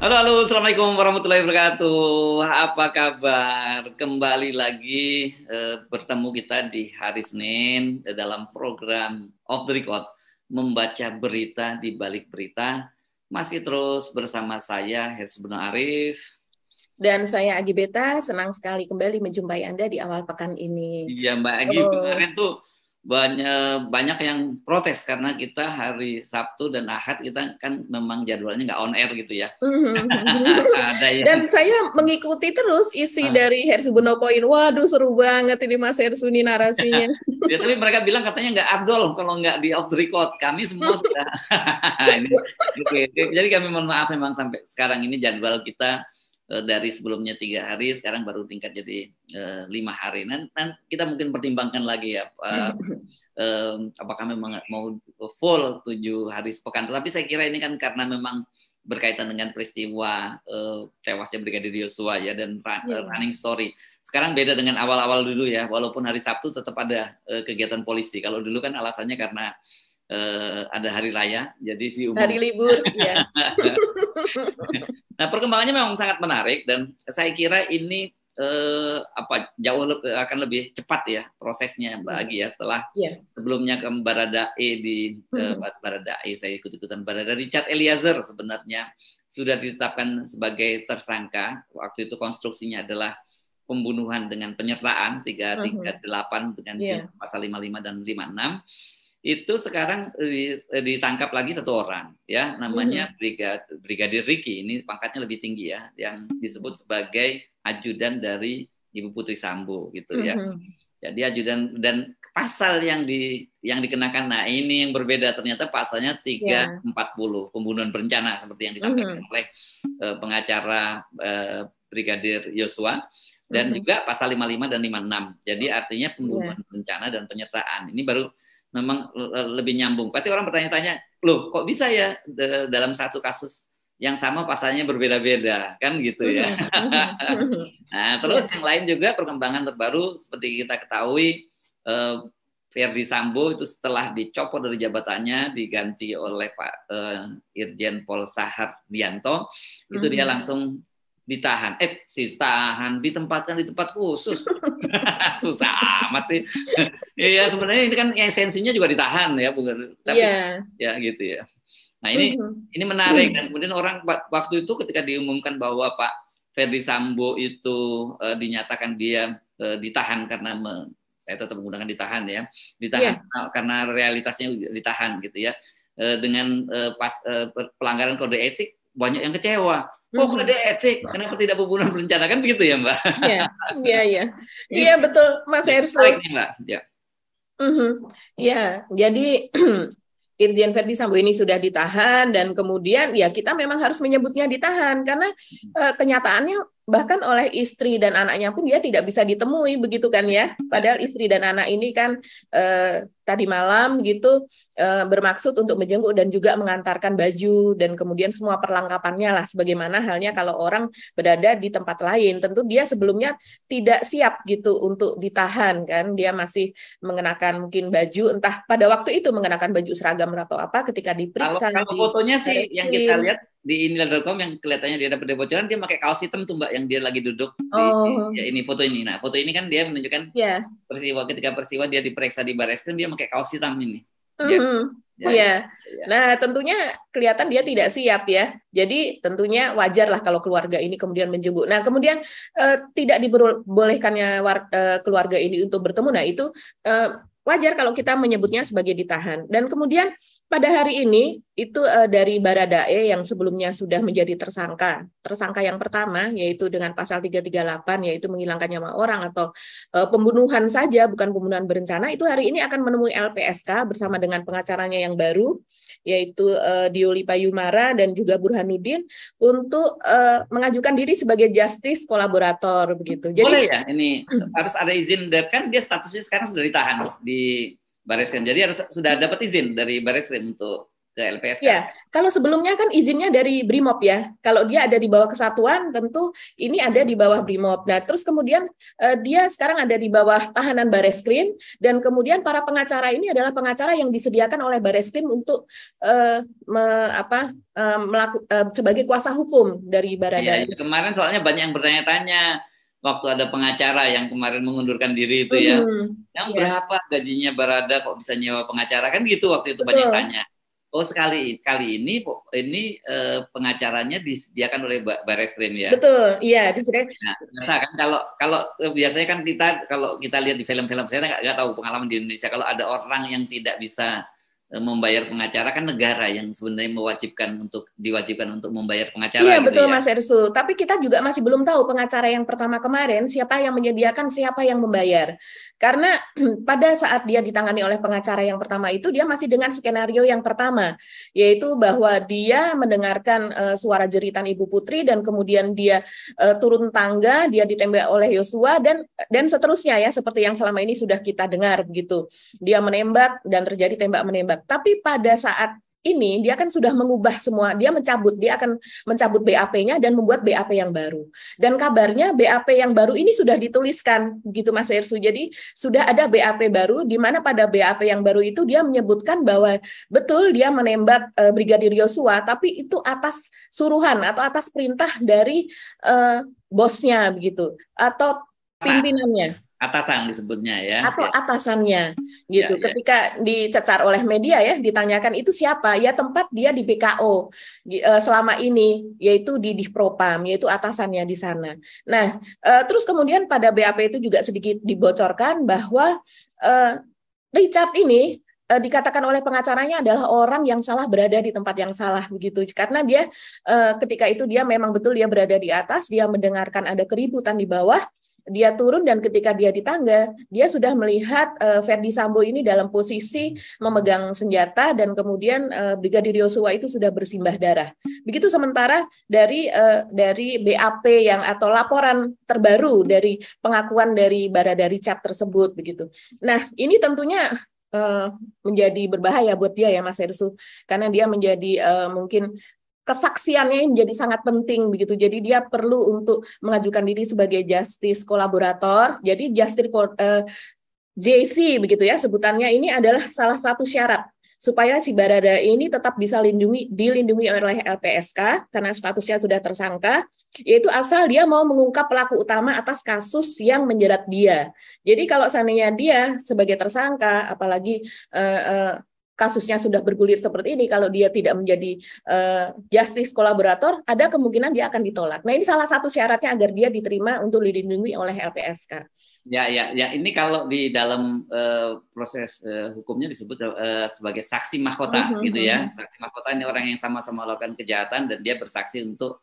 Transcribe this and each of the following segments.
Halo, halo, assalamualaikum warahmatullahi wabarakatuh. Apa kabar? Kembali lagi eh, bertemu kita di hari Senin eh, dalam program Off the Record, membaca berita di balik berita. Masih terus bersama saya Hesbun Arif dan saya Agi Beta. Senang sekali kembali menjumpai Anda di awal pekan ini. Iya Mbak Agi, oh. kemarin tuh banyak banyak yang protes karena kita hari Sabtu dan Ahad kita kan memang jadwalnya nggak on air gitu ya. mm Ada yang... Dan saya mengikuti terus isi ah. dari Hersubuno Point. Waduh seru banget ini Mas Hersuni narasinya. ya, tapi mereka bilang katanya nggak Abdul kalau nggak di off the record. Kami semua sudah. ini, okay. Jadi kami mohon maaf memang sampai sekarang ini jadwal kita Eh, dari sebelumnya tiga hari sekarang baru tingkat jadi eh, lima hari. Nanti kita mungkin pertimbangkan lagi ya eh, apakah memang mau full tujuh hari sepekan. Tapi saya kira ini kan karena memang berkaitan dengan peristiwa tewasnya Brigadir Yosua ya dan iya. running story. Sekarang beda dengan awal-awal dulu ya. Walaupun hari Sabtu tetap ada kegiatan polisi. Kalau dulu kan alasannya karena ada hari raya, jadi diumum. Hari libur, ya. Nah, perkembangannya memang sangat menarik dan saya kira ini eh, apa jauh le akan lebih cepat ya prosesnya lagi ya setelah yeah. sebelumnya ke E di eh, hmm. Barada E saya ikut-ikutan Barada Richard Eliezer sebenarnya sudah ditetapkan sebagai tersangka waktu itu konstruksinya adalah pembunuhan dengan penyertaan 338 uh -huh. dengan yeah. pasal 55 dan 56 itu sekarang ditangkap lagi satu orang ya namanya hmm. brigad brigadir Ricky ini pangkatnya lebih tinggi ya yang disebut sebagai ajudan dari Ibu Putri Sambo gitu ya. Hmm. Jadi ajudan dan pasal yang di yang dikenakan nah ini yang berbeda ternyata pasalnya 340 yeah. Ya. pembunuhan berencana seperti yang disampaikan hmm. oleh eh, pengacara eh, Brigadir Yosua dan juga pasal 55 dan 56. Jadi ya. artinya pembunuhan yeah. berencana dan penyertaan. Ini baru memang eh, lebih nyambung. Pasti orang bertanya-tanya, loh kok bisa ya dalam satu kasus yang sama pasalnya berbeda-beda kan gitu ya. nah terus yang lain juga perkembangan terbaru seperti kita ketahui eh, Ferdi Sambo itu setelah dicopot dari jabatannya diganti oleh Pak eh, Irjen Pol Sahar Dianto itu dia hmm. langsung ditahan eh si tahan ditempatkan di tempat khusus susah amat sih iya sebenarnya ini kan esensinya juga ditahan ya bukan tapi yeah. ya gitu ya nah ini uh-huh. ini menarik mhm. dan kemudian orang waktu itu ketika diumumkan bahwa Pak Ferdi Sambo itu uh, dinyatakan dia uh, ditahan karena me, saya tetap menggunakan ditahan ya ditahan yeah. Iya. karena realitasnya ditahan gitu ya uh, dengan uh, pas uh, pelanggaran kode etik banyak yang kecewa Oh, kode etik. Nah. Kenapa tidak pembunuhan berencana kan begitu ya, Mbak? Iya, iya, iya. ya, betul, Mas Erso. Mbak. Ya. Mm -hmm. Ya, jadi Irjen Ferdi Sambo ini sudah ditahan dan kemudian ya kita memang harus menyebutnya ditahan karena e, kenyataannya bahkan oleh istri dan anaknya pun dia tidak bisa ditemui begitu kan ya. Padahal istri dan anak ini kan e, tadi malam gitu uh, bermaksud untuk menjenguk dan juga mengantarkan baju dan kemudian semua perlengkapannya lah sebagaimana halnya kalau orang berada di tempat lain tentu dia sebelumnya tidak siap gitu untuk ditahan kan dia masih mengenakan mungkin baju entah pada waktu itu mengenakan baju seragam atau apa ketika diperiksa kalau, kalau di, fotonya sih yang kita lihat di inilah.com yang kelihatannya dia dapat bocoran dia pakai kaos hitam tuh mbak yang dia lagi duduk oh. di, ya ini foto ini nah foto ini kan dia menunjukkan yeah. peristiwa ketika peristiwa dia diperiksa di baris dia pakai kaos hitam ini Mm-hmm. Ya, ya. ya. Nah, tentunya kelihatan dia tidak siap ya. Jadi tentunya wajarlah kalau keluarga ini kemudian menjenguk. Nah, kemudian eh, tidak diperbolehkannya war, eh, keluarga ini untuk bertemu. Nah, itu eh, wajar kalau kita menyebutnya sebagai ditahan. Dan kemudian pada hari ini itu uh, dari Baradae yang sebelumnya sudah menjadi tersangka. Tersangka yang pertama yaitu dengan pasal 338 yaitu menghilangkan nyawa orang atau uh, pembunuhan saja bukan pembunuhan berencana itu hari ini akan menemui LPSK bersama dengan pengacaranya yang baru yaitu uh, Dioli Payumara dan juga Burhanuddin untuk uh, mengajukan diri sebagai justice kolaborator begitu. Jadi Boleh ya ini hmm. harus ada izin kan dia statusnya sekarang sudah ditahan di Baris Krim. Jadi harus sudah dapat izin dari Baris Krim untuk ke LPSK. Ya, kan? kalau sebelumnya kan izinnya dari BRIMOB ya. Kalau dia ada di bawah kesatuan, tentu ini ada di bawah BRIMOB. Nah, terus kemudian eh, dia sekarang ada di bawah tahanan Bareskrim dan kemudian para pengacara ini adalah pengacara yang disediakan oleh Bareskrim untuk eh, me, apa eh, melaku, eh, sebagai kuasa hukum dari Barada. Ya, kemarin soalnya banyak yang bertanya-tanya waktu ada pengacara yang kemarin mengundurkan diri itu ya. Hmm, yang iya. berapa gajinya Barada kok bisa nyewa pengacara kan gitu waktu itu Betul. banyak tanya. Oh sekali kali ini ini eh, pengacaranya disediakan oleh Baris Krim ya. Betul, iya disediakan. Nah, kan kalau kalau eh, biasanya kan kita kalau kita lihat di film-film saya nggak tahu pengalaman di Indonesia kalau ada orang yang tidak bisa membayar pengacara kan negara yang sebenarnya mewajibkan untuk diwajibkan untuk membayar pengacara. Iya gitu betul ya. Mas Ersul. Tapi kita juga masih belum tahu pengacara yang pertama kemarin siapa yang menyediakan, siapa yang membayar. Karena pada saat dia ditangani oleh pengacara yang pertama itu dia masih dengan skenario yang pertama, yaitu bahwa dia mendengarkan uh, suara jeritan ibu putri dan kemudian dia uh, turun tangga, dia ditembak oleh Yosua dan dan seterusnya ya seperti yang selama ini sudah kita dengar begitu. Dia menembak dan terjadi tembak menembak tapi pada saat ini dia kan sudah mengubah semua, dia mencabut, dia akan mencabut BAP-nya dan membuat BAP yang baru. Dan kabarnya BAP yang baru ini sudah dituliskan gitu Mas Ersu. Jadi sudah ada BAP baru di mana pada BAP yang baru itu dia menyebutkan bahwa betul dia menembak e, Brigadir Yosua tapi itu atas suruhan atau atas perintah dari e, bosnya begitu atau nah, pimpinannya atasan disebutnya ya atau ya. atasannya gitu ya, ya. ketika ya. dicecar oleh media ya ditanyakan itu siapa ya tempat dia di BKO eh, selama ini yaitu di Dipropam yaitu atasannya di sana nah eh, terus kemudian pada BAP itu juga sedikit dibocorkan bahwa eh, Richard ini dikatakan oleh pengacaranya adalah orang yang salah berada di tempat yang salah begitu karena dia ketika itu dia memang betul dia berada di atas dia mendengarkan ada keributan di bawah dia turun dan ketika dia di tangga, dia sudah melihat uh, eh, Verdi Sambo ini dalam posisi memegang senjata dan kemudian uh, Brigadir Yosua itu sudah bersimbah darah. Begitu sementara dari uh, dari BAP yang atau laporan terbaru dari pengakuan dari dari Cat tersebut begitu. Nah, ini tentunya menjadi berbahaya buat dia ya Mas Ersu karena dia menjadi uh, mungkin kesaksiannya menjadi sangat penting begitu. Jadi dia perlu untuk mengajukan diri sebagai justice kolaborator. Jadi justice uh, eh, JC begitu ya sebutannya ini adalah salah satu syarat supaya si Barada ini tetap bisa lindungi, dilindungi oleh LPSK karena statusnya sudah tersangka, yaitu asal dia mau mengungkap pelaku utama atas kasus yang menjerat dia. Jadi kalau seandainya dia sebagai tersangka, apalagi uh, uh, kasusnya sudah bergulir seperti ini, kalau dia tidak menjadi uh, justice kolaborator, ada kemungkinan dia akan ditolak. Nah ini salah satu syaratnya agar dia diterima untuk dilindungi oleh LPSK. Ya, ya, ya. Ini kalau di dalam uh, proses uh, hukumnya disebut uh, sebagai saksi mahkota, mm -hmm. gitu ya. Mm-hmm. Saksi mahkota ini orang yang sama-sama melakukan kejahatan dan dia bersaksi untuk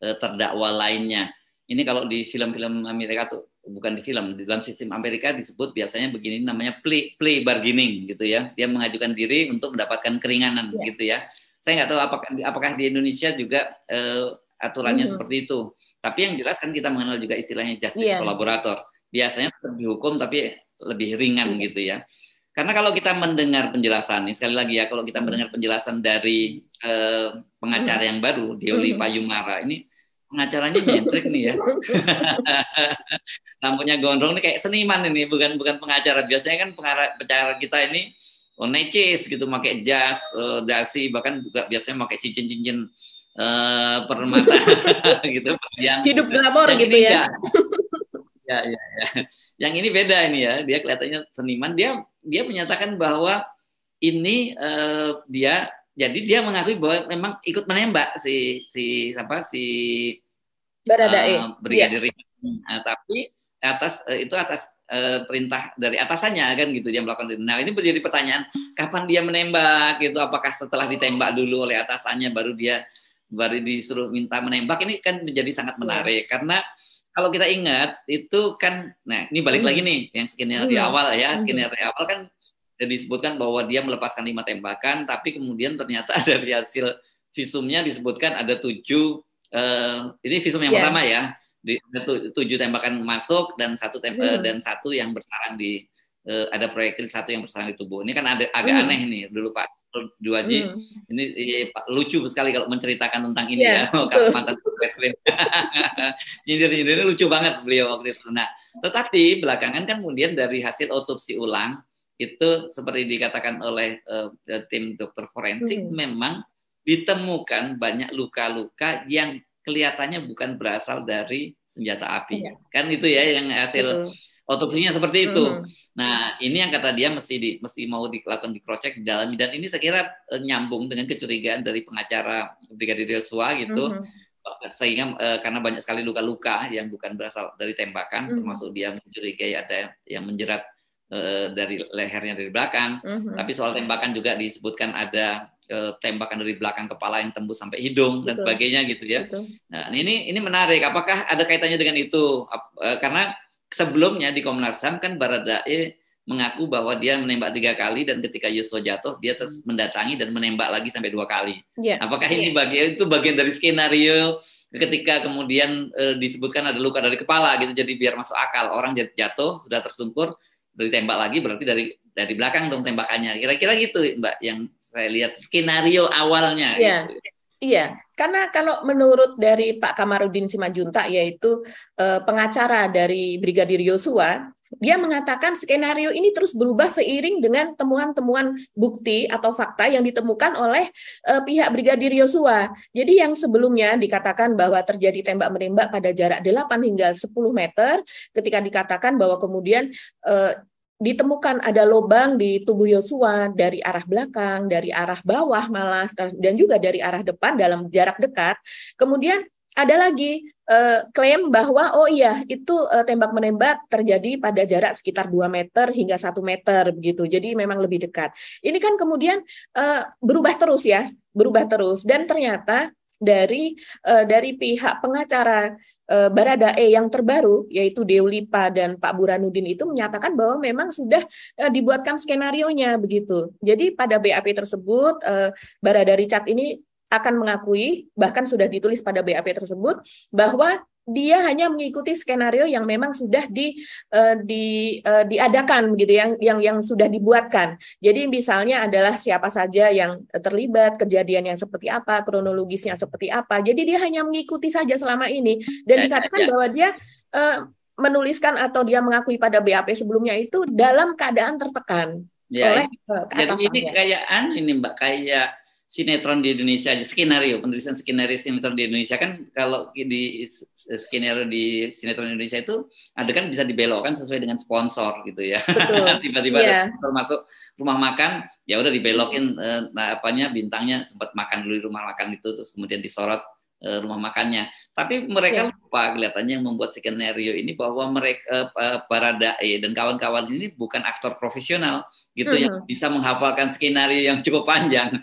uh, terdakwa lainnya. Ini kalau di film-film Amerika tuh bukan di film di dalam sistem Amerika disebut biasanya begini namanya play play bargaining gitu ya dia mengajukan diri untuk mendapatkan keringanan yeah. gitu ya saya nggak tahu apakah apakah di Indonesia juga uh, aturannya mm -hmm. seperti itu tapi yang jelas kan kita mengenal juga istilahnya justice yeah. collaborator biasanya hukum tapi lebih ringan yeah. gitu ya karena kalau kita mendengar penjelasan ini sekali lagi ya kalau kita mhm. mendengar penjelasan dari uh, pengacara mm -hmm. yang baru dioli mm -hmm. Payumara ini pengacaranya nyentrik nih ya. Rambutnya gondrong nih kayak seniman ini, bukan bukan pengacara. Biasanya kan pengacara kita ini oh, necis gitu, pakai jas, uh, dasi, bahkan juga biasanya pakai cincin-cincin uh, permata gitu. Yang, gitu. Hidup glamor gitu, ya. ya. ya, ya, ya. Yang ini beda ini ya. Dia kelihatannya seniman. Dia dia menyatakan bahwa ini uh, dia jadi dia mengakui bahwa memang ikut menembak si si apa si Barada E. Uh, Brigadir yeah. Nah, tapi atas uh, itu atas uh, perintah dari atasannya kan gitu dia melakukan itu. Nah, ini menjadi pertanyaan kapan dia menembak gitu apakah setelah ditembak dulu oleh atasannya baru dia baru disuruh minta menembak ini kan menjadi sangat iya. menarik yeah. karena kalau kita ingat itu kan nah ini balik hmm. lagi nih yang skenario hmm. Iya. di awal ya hmm. skenario hmm. di awal kan eh, disebutkan bahwa dia melepaskan lima tembakan tapi kemudian ternyata dari hasil visumnya disebutkan ada tujuh uh, ini visum yang yeah. pertama ya di, tujuh tembakan masuk dan satu tem eh, hmm. dan satu yang bersarang di uh, ada proyektil satu yang bersarang di tubuh ini kan ada agak hmm. aneh nih dulu Pak Duaji hmm. ini ya, Pak, lucu sekali kalau menceritakan tentang ini yeah, ya kalau mantan presiden nyindir nyindirnya lucu banget beliau waktu itu nah tetapi belakangan kan kemudian dari hasil otopsi ulang itu seperti dikatakan oleh uh, tim dokter forensik hmm. memang ditemukan banyak luka-luka yang kelihatannya bukan berasal dari senjata api. Ya. Kan itu ya yang hasil Betul. otopsinya seperti itu. Hmm. Nah, ini yang kata dia mesti di mesti mau dilakukan di cross check dalam dan ini saya kira eh, nyambung dengan kecurigaan dari pengacara Brigadir Yosua gitu. Hmm sehingga e, karena banyak sekali luka-luka yang bukan berasal dari tembakan mm. termasuk dia mencurigai ada yang menjerat eh, dari lehernya dari belakang mm -hmm. tapi soal tembakan juga disebutkan ada Eh, tembakan dari belakang kepala yang tembus sampai hidung Betul. dan sebagainya gitu ya. Betul. Nah, ini ini menarik apakah ada kaitannya dengan itu? Eh, karena sebelumnya di Komnas HAM kan Baradae mengaku bahwa dia menembak tiga kali dan ketika Yosua jatuh dia terus hmm. mendatangi dan menembak lagi sampai dua kali. Yeah. Apakah yeah. ini ya. bagian itu bagian dari skenario ketika kemudian e, disebutkan ada luka dari kepala gitu jadi biar masuk akal orang jatuh sudah tersungkur ditembak lagi berarti dari dari belakang dong tembakannya. Kira-kira gitu, Mbak, yang saya lihat skenario awalnya. Iya. Gitu. Iya, karena kalau menurut dari Pak Kamarudin Simajunta yaitu eh, pengacara dari Brigadir Yosua, dia mengatakan skenario ini terus berubah seiring dengan temuan-temuan bukti atau fakta yang ditemukan oleh eh, pihak Brigadir Yosua. Jadi yang sebelumnya dikatakan bahwa terjadi tembak menembak pada jarak 8 hingga 10 meter ketika dikatakan bahwa kemudian eh, ditemukan ada lubang di tubuh Yosua dari arah belakang, dari arah bawah malah dan juga dari arah depan dalam jarak dekat. Kemudian ada lagi eh, klaim bahwa oh iya itu eh, tembak menembak terjadi pada jarak sekitar 2 meter hingga 1 meter begitu. Jadi memang lebih dekat. Ini kan kemudian eh, berubah terus ya, berubah terus dan ternyata dari eh, dari pihak pengacara Eh, Baradae yang terbaru yaitu Deulipa dan Pak Buranudin itu menyatakan bahwa memang sudah eh, dibuatkan skenario-nya begitu. Jadi pada BAP tersebut eh, Barada Richard ini akan mengakui bahkan sudah ditulis pada BAP tersebut bahwa dia hanya mengikuti skenario yang memang sudah di uh, di uh, diadakan gitu yang yang yang sudah dibuatkan. Jadi misalnya adalah siapa saja yang terlibat, kejadian yang seperti apa, kronologisnya seperti apa. Jadi dia hanya mengikuti saja selama ini dan ya, dikatakan ya. bahwa dia uh, menuliskan atau dia mengakui pada BAP sebelumnya itu dalam keadaan tertekan ya, oleh uh, Jadi ini kayaan, ini Mbak kayak sinetron di Indonesia aja skenario penulisan skenario sinetron di Indonesia kan kalau di skenario di sinetron Indonesia itu ada kan bisa dibelokkan sesuai dengan sponsor gitu ya tiba-tiba yeah. sponsor masuk rumah makan ya udah dibelokin iya. eh, nah, apanya bintangnya sempat makan dulu di rumah makan itu terus kemudian disorot Eh, rumah makannya. Tapi mereka yeah. lupa kelihatannya yang membuat skenario ini bahwa mereka eh, para Baradae eh, dan kawan-kawan ini bukan aktor profesional gitu mm -hmm. yang mm-hmm. bisa menghafalkan skenario yang cukup panjang.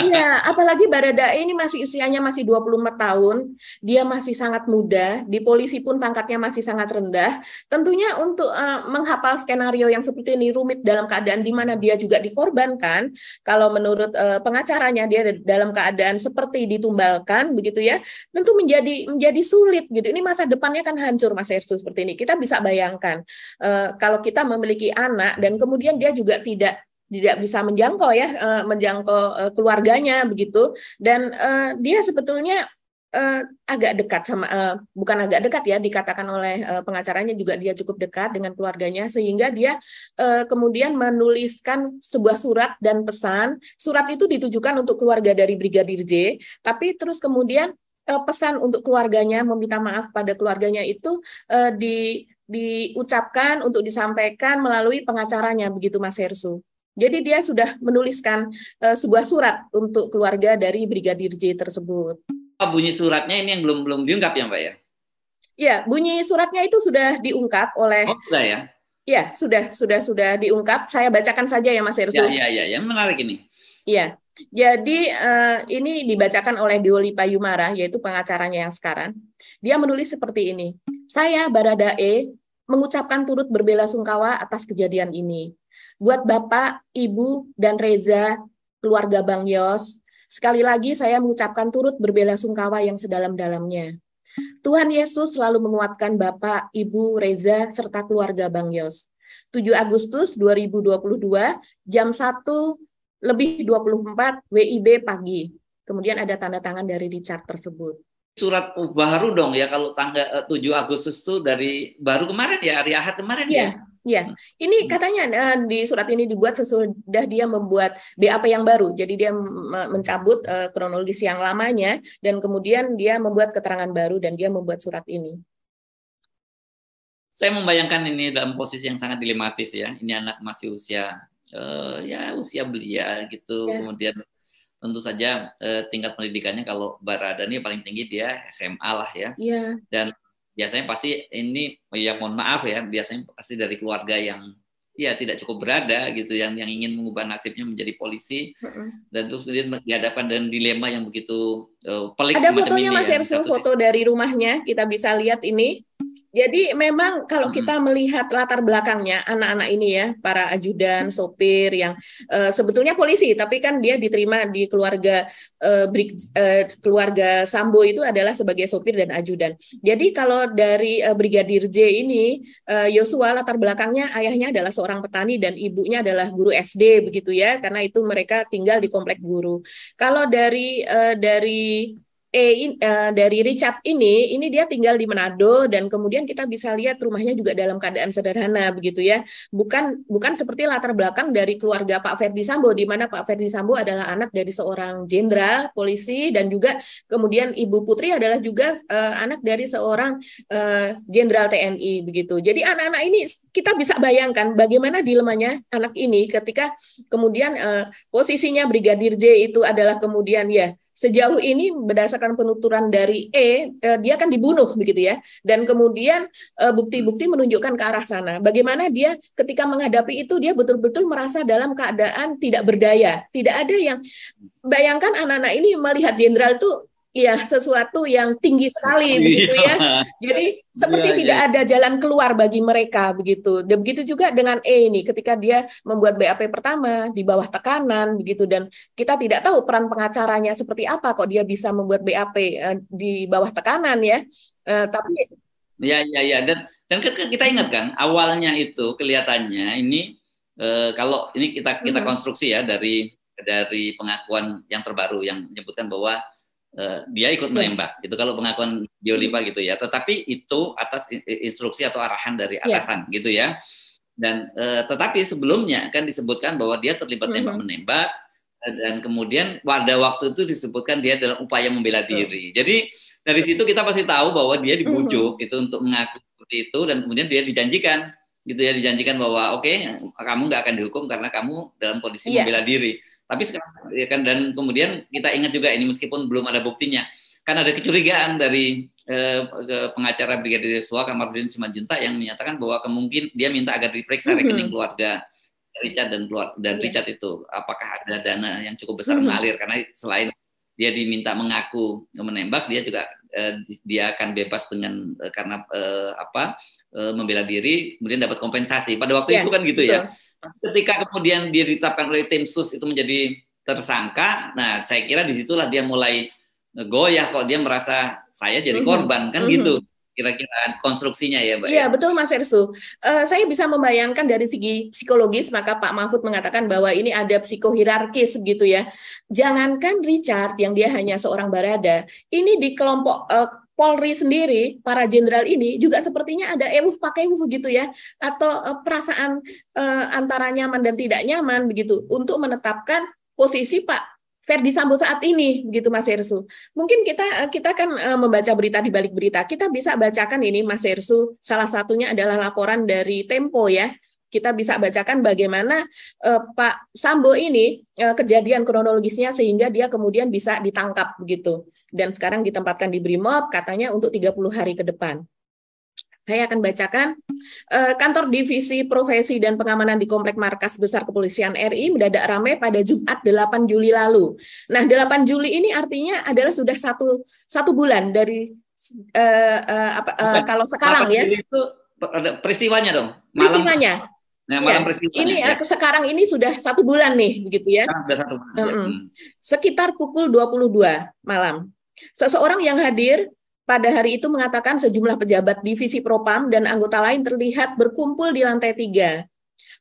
Iya, yeah, apalagi Baradae ini masih usianya masih 24 tahun, dia masih sangat muda, di polisi pun pangkatnya masih sangat rendah. Tentunya untuk uh, menghafal skenario yang seperti ini rumit dalam keadaan di mana dia juga dikorbankan, kalau menurut uh, pengacaranya dia dalam keadaan seperti ditumbalkan begitu ya ya tentu menjadi menjadi sulit gitu ini masa depannya kan hancur Mas Ersu seperti ini kita bisa bayangkan uh, kalau kita memiliki anak dan kemudian dia juga tidak tidak bisa menjangkau ya eh, menjangkau eh, keluarganya begitu dan dia sebetulnya uh, agak dekat sama uh, bukan agak dekat ya dikatakan oleh uh, pengacaranya juga dia cukup dekat dengan keluarganya sehingga dia uh, kemudian menuliskan sebuah surat dan pesan surat itu ditujukan untuk keluarga dari brigadir J tapi terus kemudian uh, pesan untuk keluarganya meminta maaf pada keluarganya itu uh, di diucapkan untuk disampaikan melalui pengacaranya begitu Mas Hersu. Jadi dia sudah menuliskan uh, sebuah surat untuk keluarga dari Brigadir J tersebut bunyi suratnya ini yang belum belum diungkap ya Mbak ya? Ya, bunyi suratnya itu sudah diungkap oleh Oh, sudah ya. Ya, sudah sudah sudah diungkap. Saya bacakan saja ya Mas Irsu. Ya, ya, ya, ya. menarik ini. ya Jadi uh, ini dibacakan oleh Dioli Payumara yaitu pengacaranya yang sekarang. Dia menulis seperti ini. Saya Baradae mengucapkan turut berbela sungkawa atas kejadian ini. Buat Bapak, Ibu, dan Reza, keluarga Bang Yos, Sekali lagi saya mengucapkan turut berbela sungkawa yang sedalam-dalamnya. Tuhan Yesus selalu menguatkan Bapak, Ibu, Reza, serta keluarga Bang Yos. 7 Agustus 2022 jam 1 lebih 24 WIB pagi. Kemudian ada tanda tangan dari Richard tersebut. Surat baru dong ya kalau tanggal 7 eh, Agustus tuh dari baru kemarin ya hari Ahad kemarin iya. ya. ya? Ya, ini katanya uh, di surat ini dibuat sesudah dia membuat BAP yang baru. Jadi dia mencabut uh, kronologis yang lamanya dan kemudian dia membuat keterangan baru dan dia membuat surat ini. Saya membayangkan ini dalam posisi yang sangat dilematis ya. Ini anak masih usia uh, ya usia belia gitu. Ya. Kemudian tentu saja uh, tingkat pendidikannya kalau Barada ini paling tinggi dia SMA lah ya. ya. Dan biasanya pasti ini ya mohon maaf ya biasanya pasti dari keluarga yang ya tidak cukup berada gitu yang yang ingin mengubah nasibnya menjadi polisi mm -hmm. dan terus kemudian dihadapkan dengan dilema yang begitu uh, pelik ada fotonya mas ya, Ersu foto sisi. dari rumahnya kita bisa lihat ini jadi memang kalau hmm. kita melihat latar belakangnya anak-anak ini ya para ajudan, sopir yang uh, sebetulnya polisi tapi kan dia diterima di keluarga uh, Brig, uh, keluarga Sambo itu adalah sebagai sopir dan ajudan. Jadi kalau dari uh, Brigadir J ini Yosua uh, latar belakangnya ayahnya adalah seorang petani dan ibunya adalah guru SD begitu ya karena itu mereka tinggal di komplek guru. Kalau dari uh, dari E, e, dari Richard ini, ini dia tinggal di Manado dan kemudian kita bisa lihat rumahnya juga dalam keadaan sederhana begitu ya. Bukan bukan seperti latar belakang dari keluarga Pak Ferdi Sambo di mana Pak Ferdi Sambo adalah anak dari seorang jenderal polisi dan juga kemudian Ibu Putri adalah juga e, anak dari seorang jenderal TNI begitu. Jadi anak-anak ini kita bisa bayangkan bagaimana dilemanya anak ini ketika kemudian posisinya Brigadir J itu adalah kemudian ya sejauh ini berdasarkan penuturan dari E eh, dia akan dibunuh begitu ya dan kemudian eh, bukti-bukti eh, menunjukkan ke arah sana bagaimana dia ketika menghadapi itu dia betul-betul merasa dalam keadaan tidak berdaya tidak ada yang bayangkan anak-anak ini melihat jenderal itu Iya, sesuatu yang tinggi sekali iya. begitu ya. Jadi iya, seperti ya, tidak ada jalan keluar bagi mereka begitu. Dan begitu juga dengan E ini ketika dia membuat BAP pertama di bawah tekanan begitu dan kita tidak tahu peran pengacaranya seperti apa kok dia bisa membuat BAP eh, di bawah tekanan ya. Eh, tapi Iya, iya, ya dan dan kita ingat kan awalnya itu kelihatannya ini eh, kalau ini kita kita hmm. konstruksi ya dari dari pengakuan yang terbaru yang menyebutkan bahwa Eh, dia ikut hmm. menembak. Itu kalau pengakuan Geolipa hmm. gitu ya. Tetapi itu atas instruksi atau arahan dari iya. atasan yeah. gitu ya. Dan uh, tetapi sebelumnya kan disebutkan bahwa dia terlibat hmm. tembak menembak eh, dan kemudian pada waktu itu disebutkan dia dalam upaya membela diri. Jadi dari situ kita pasti tahu bahwa dia dibujuk gitu untuk mengaku seperti itu dan kemudian dia dijanjikan gitu ya dijanjikan bahwa oke okay, kamu nggak akan dihukum karena kamu dalam kondisi yeah. membela diri tapi sekarang ya kan dan kemudian kita ingat juga ini meskipun belum ada buktinya, kan ada kecurigaan dari eh, pengacara Brigadir Yosua Kamarudin Simanjunta yang menyatakan bahwa kemungkin dia minta agar diperiksa mm-hmm. rekening keluarga Richard dan keluar dan yeah. Richard itu apakah ada dana yang cukup besar mm-hmm. mengalir karena selain dia diminta mengaku menembak dia juga eh, dia akan bebas dengan eh, karena eh, apa eh, membela diri kemudian dapat kompensasi pada waktu yeah, itu kan gitu ya. betul. ya ketika kemudian dia ditetapkan oleh tim sus itu menjadi tersangka nah saya kira disitulah dia mulai goyah kalau dia merasa saya jadi mhm. korban mm -hmm. kan mm -hmm. gitu kira-kira konstruksinya ya, Mbak. Iya, ya? betul Mas Ersu. Uh, saya bisa membayangkan dari segi psikologis, maka Pak Mahfud mengatakan bahwa ini ada psikohirarkis begitu ya. Jangankan Richard yang dia hanya seorang barada, ini di kelompok uh, Polri sendiri, para jenderal ini juga sepertinya ada ewuf pakai ewuf gitu ya, atau uh, perasaan uh, antara nyaman dan tidak nyaman begitu untuk menetapkan posisi Pak Verdi Sambo saat ini begitu Mas Hersu. Mungkin kita eh, kita kan membaca berita di balik berita. Kita bisa bacakan ini Mas Hersu. Salah satunya adalah laporan dari Tempo ya. Kita bisa bacakan bagaimana uh, Pak Sambo ini uh, kejadian kronologisnya sehingga dia kemudian bisa ditangkap begitu. Dan sekarang ditempatkan di Brimob katanya untuk 30 hari ke depan. Saya akan bacakan. Eh, kantor Divisi Profesi dan Pengamanan di Komplek Markas Besar Kepolisian RI mendadak ramai pada Jumat 8 Juli lalu. Nah, 8 Juli ini artinya adalah sudah satu satu bulan dari uh, uh, apa, uh, kalau sekarang ya. Itu peristiwanya dong. Malam. Peristiwanya. Nah, malam ya, ini ya. sekarang ini sudah satu bulan nih, begitu ya? Sudah satu bulan. Mm -hmm. Sekitar pukul 22 malam, seseorang yang hadir pada hari itu mengatakan sejumlah pejabat divisi propam dan anggota lain terlihat berkumpul di lantai tiga.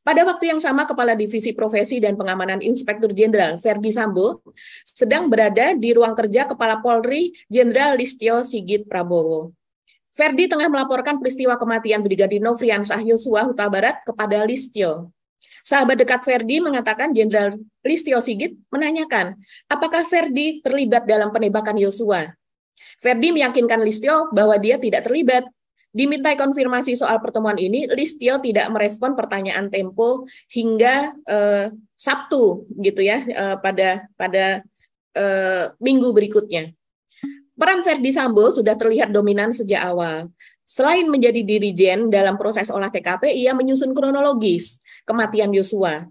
Pada waktu yang sama, Kepala Divisi Profesi dan Pengamanan Inspektur Jenderal Ferdi Sambo sedang berada di ruang kerja Kepala Polri Jenderal Listio Sigit Prabowo. Ferdi tengah melaporkan peristiwa kematian Brigadir Nofriansah Yosua Huta Barat kepada Listio. Sahabat dekat Ferdi mengatakan Jenderal Listio Sigit menanyakan apakah Ferdi terlibat dalam penembakan Yosua. Verdi meyakinkan Listio bahwa dia tidak terlibat. Dimintai konfirmasi soal pertemuan ini, Listio tidak merespon pertanyaan Tempo hingga eh, Sabtu gitu ya eh, pada pada eh, minggu berikutnya. Peran Verdi Sambo sudah terlihat dominan sejak awal. Selain menjadi dirijen dalam proses olah TKP, ia menyusun kronologis kematian Yosua.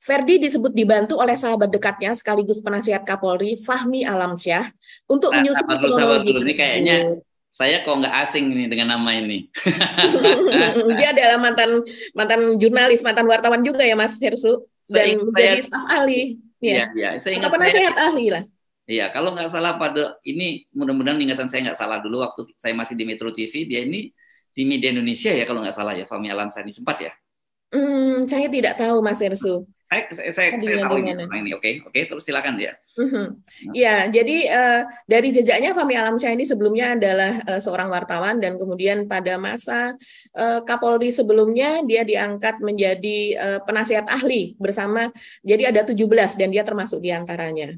Ferdi disebut dibantu oleh sahabat dekatnya sekaligus penasihat Kapolri Fahmi Alamsyah untuk menyusup menyusun nah, kronologi. sahabat dulu. Ini kayaknya saya kok nggak asing nih dengan nama ini. Dia adalah mantan mantan jurnalis, mantan wartawan juga ya Mas Hersu dan saya, jadi staf ahli. Ya. Iya, ya, Ya, saya ingat saya, ahli lah. Iya, kalau nggak salah pada ini mudah-mudahan ingatan saya nggak salah dulu waktu saya masih di Metro TV dia ini di media Indonesia ya kalau nggak salah ya Fahmi Alamsyah ini sempat ya. Hmm, saya tidak tahu Mas Hersu saya saya saya, saya tahu ini oke oke terus silakan ya mm-hmm. ya jadi uh, dari jejaknya Fahmi Alamsyah ini sebelumnya adalah uh, seorang wartawan dan kemudian pada masa uh, Kapolri sebelumnya dia diangkat menjadi uh, penasihat ahli bersama jadi ada 17 dan dia termasuk diantaranya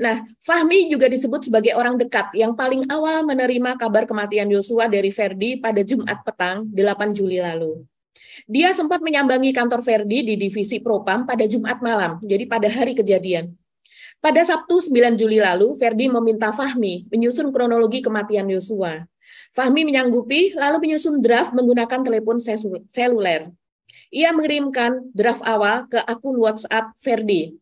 Nah, Fahmi juga disebut sebagai orang dekat yang paling awal menerima kabar kematian Yosua dari Verdi pada Jumat petang 8 Juli lalu. Dia sempat menyambangi kantor Verdi di divisi Propam pada Jumat malam, jadi pada hari kejadian. Pada Sabtu 9 Juli lalu, Verdi meminta Fahmi menyusun kronologi kematian Yosua. Fahmi menyanggupi, lalu menyusun draft menggunakan telepon seluler. Ia mengirimkan draft awal ke akun WhatsApp Verdi.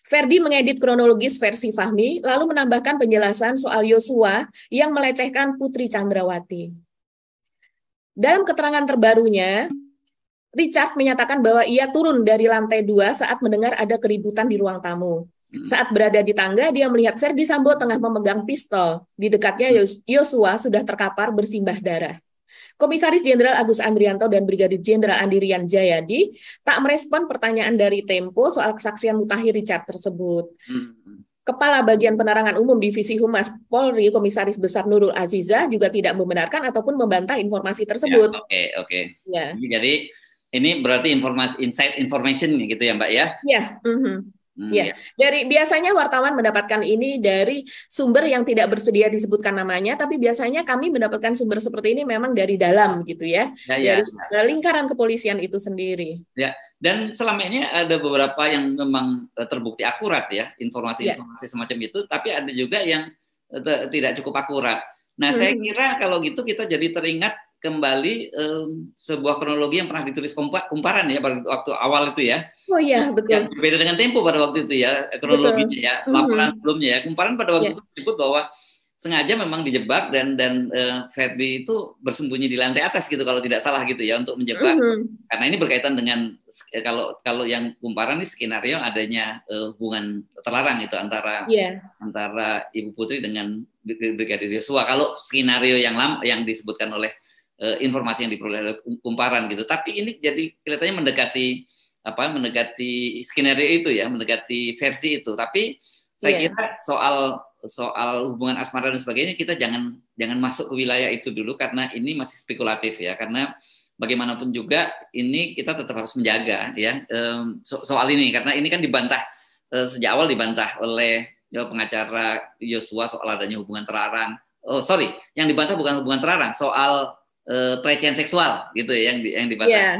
Ferdi mengedit kronologis versi Fahmi, lalu menambahkan penjelasan soal Yosua yang melecehkan Putri Chandrawati. Dalam keterangan terbarunya, Richard menyatakan bahwa ia turun dari lantai dua saat mendengar ada keributan di ruang tamu. Hmm. Saat berada di tangga, dia melihat Ferdi Sambo tengah memegang pistol. Di dekatnya Yosua sudah terkapar bersimbah darah. Komisaris Jenderal Agus Andrianto dan Brigadir Jenderal Andirian Jayadi tak merespon pertanyaan dari Tempo soal kesaksian mutakhir Richard tersebut. Hmm. Kepala Bagian Penerangan Umum Divisi Humas Polri, Komisaris Besar Nurul Aziza juga tidak membenarkan ataupun membantah informasi tersebut. Ya, oke, okay, Okay. Ya. Jadi ini berarti informasi insight information gitu ya, Mbak ya? Iya. Mm -hmm. Hmm. Ya, dari biasanya wartawan mendapatkan ini dari sumber yang tidak bersedia disebutkan namanya, tapi biasanya kami mendapatkan sumber seperti ini memang dari dalam gitu ya, ya, ya. dari eh, lingkaran kepolisian itu sendiri. Ya, dan selama ini ada beberapa yang memang eh, terbukti akurat ya informasi-informasi ya. semacam itu, tapi ada juga yang eh, tidak cukup akurat. Nah, hmm. saya kira kalau gitu kita jadi teringat kembali um, sebuah kronologi yang pernah ditulis kumparan ya pada waktu awal itu ya. Oh iya betul. Yang berbeda dengan tempo pada waktu itu ya kronologinya betul. ya laporan mm-hmm. sebelumnya ya kumparan pada waktu yeah. itu disebut bahwa sengaja memang dijebak dan dan uh, eh, Fedby itu bersembunyi di lantai atas gitu kalau tidak salah gitu ya untuk menjebak mm-hmm. karena ini berkaitan dengan eh, kalau kalau yang kumparan ini skenario adanya uh, hubungan terlarang itu antara yeah. antara ibu putri dengan Brigadir Yosua kalau skenario yang lam, yang disebutkan oleh Eh, informasi yang diperoleh oleh kumparan um-, gitu. Tapi ini jadi kelihatannya mendekati apa mendekati skenario itu ya, mendekati versi itu. Tapi saya yeah. kira soal soal hubungan asmara dan sebagainya kita jangan jangan masuk ke wilayah itu dulu karena ini masih spekulatif ya karena bagaimanapun juga ini kita tetap harus menjaga ya so soal ini karena ini kan dibantah eh, sejak awal dibantah oleh eh, pengacara Yosua soal adanya hubungan terlarang oh sorry yang dibantah bukan hubungan terlarang soal uh, pelecehan seksual gitu ya yang di, yang dibahas. Yeah. Ya.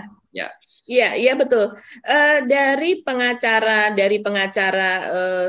Yeah. Iya, iya betul. Uh, dari pengacara dari pengacara uh,